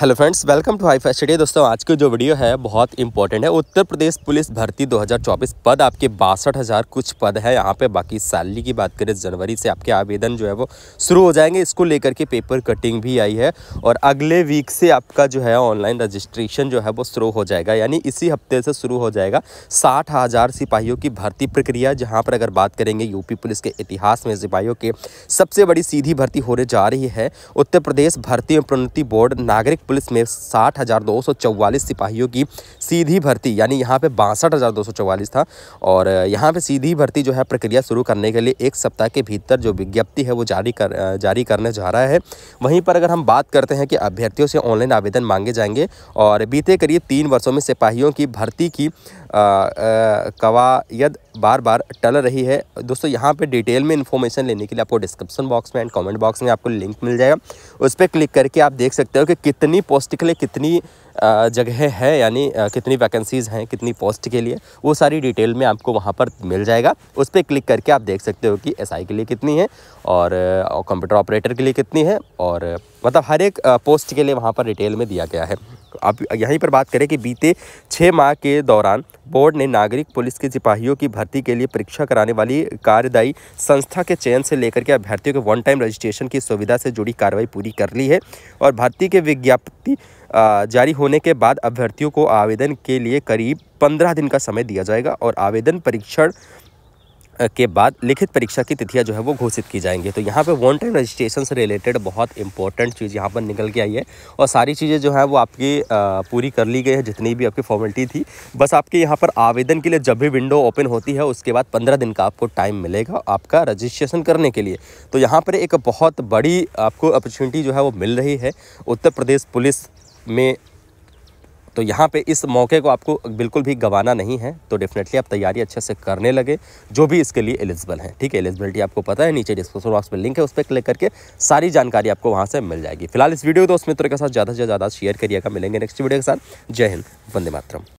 hello friends welcome to हाई फैस study दोस्तों आज की जो वीडियो है बहुत इंपॉर्टेंट है उत्तर प्रदेश पुलिस भर्ती 2024 पद आपके बासठ हज़ार कुछ पद है यहाँ पे बाकी सैलरी की बात करें जनवरी से आपके आवेदन जो है वो शुरू हो जाएंगे इसको लेकर के पेपर कटिंग भी आई है और अगले वीक से आपका जो है ऑनलाइन रजिस्ट्रेशन जो है वो शुरू हो जाएगा यानी इसी हफ्ते से शुरू हो जाएगा साठ हज़ार सिपाहियों की भर्ती प्रक्रिया जहाँ पर अगर बात करेंगे यूपी पुलिस के इतिहास में सिपाहियों के सबसे बड़ी सीधी भर्ती होने जा रही है उत्तर प्रदेश भर्ती एवं प्रोन्नति बोर्ड नागरिक पुलिस में साठ हज़ार दो सौ चौवालीस सिपाहियों की सीधी भर्ती यानी यहाँ पे बासठ हज़ार दो सौ चौवालीस था और यहाँ पे सीधी भर्ती जो है प्रक्रिया शुरू करने के लिए एक सप्ताह के भीतर जो विज्ञप्ति है वो जारी कर जारी करने जा रहा है वहीं पर अगर हम बात करते हैं कि अभ्यर्थियों से ऑनलाइन आवेदन मांगे जाएंगे और बीते करीब तीन वर्षों में सिपाहियों की भर्ती की कवायद बार बार टल रही है दोस्तों यहाँ पे डिटेल में इन्फॉर्मेशन लेने के लिए आपको डिस्क्रिप्शन बॉक्स में एंड कमेंट बॉक्स में आपको लिंक मिल जाएगा उस पर क्लिक करके आप देख सकते हो कि कितनी पोस्ट के लिए कितनी जगह है यानी कितनी वैकेंसीज़ हैं कितनी पोस्ट के लिए वो सारी डिटेल में आपको वहाँ पर मिल जाएगा उस पर क्लिक करके आप देख सकते हो कि एस के लिए कितनी है और कंप्यूटर ऑपरेटर के लिए कितनी है और मतलब हर एक पोस्ट के लिए वहाँ पर डिटेल में दिया गया है आप यहीं पर बात करें कि बीते छः माह के दौरान बोर्ड ने नागरिक पुलिस के सिपाहियों की भर्ती के लिए परीक्षा कराने वाली कार्यदायी संस्था के चयन से लेकर के अभ्यर्थियों के वन टाइम रजिस्ट्रेशन की सुविधा से जुड़ी कार्रवाई पूरी कर ली है और भर्ती के विज्ञप्ति जारी होने के बाद अभ्यर्थियों को आवेदन के लिए करीब पंद्रह दिन का समय दिया जाएगा और आवेदन परीक्षण के बाद लिखित परीक्षा की तिथियां जो है वो घोषित की जाएंगी तो यहाँ पे वन टाइम रजिस्ट्रेशन से रिलेटेड बहुत इंपॉर्टेंट चीज़ यहाँ पर निकल के आई है और सारी चीज़ें जो है वो आपकी पूरी कर ली गई है जितनी भी आपकी फॉर्मेलिटी थी बस आपके यहाँ पर आवेदन के लिए जब भी विंडो ओपन होती है उसके बाद पंद्रह दिन का आपको टाइम मिलेगा आपका रजिस्ट्रेशन करने के लिए तो यहाँ पर एक बहुत बड़ी आपको अपॉर्चुनिटी जो है वो मिल रही है उत्तर प्रदेश पुलिस में तो यहाँ पे इस मौके को आपको बिल्कुल भी गंवाना नहीं है तो डेफिनेटली आप तैयारी अच्छे से करने लगे जो भी इसके लिए एलिजिबल हैं ठीक है एलिजिबिलिटी आपको पता है नीचे डिस्क्रिप्शन बॉक्स में लिंक है उस पर क्लिक करके सारी जानकारी आपको वहाँ से मिल जाएगी फिलहाल इस वीडियो को दोस्त मित्रों के साथ ज़्यादा से ज़्यादा शेयर करिएगा मिलेंगे नेक्स्ट वीडियो के साथ जय हिंद वंदे मातरम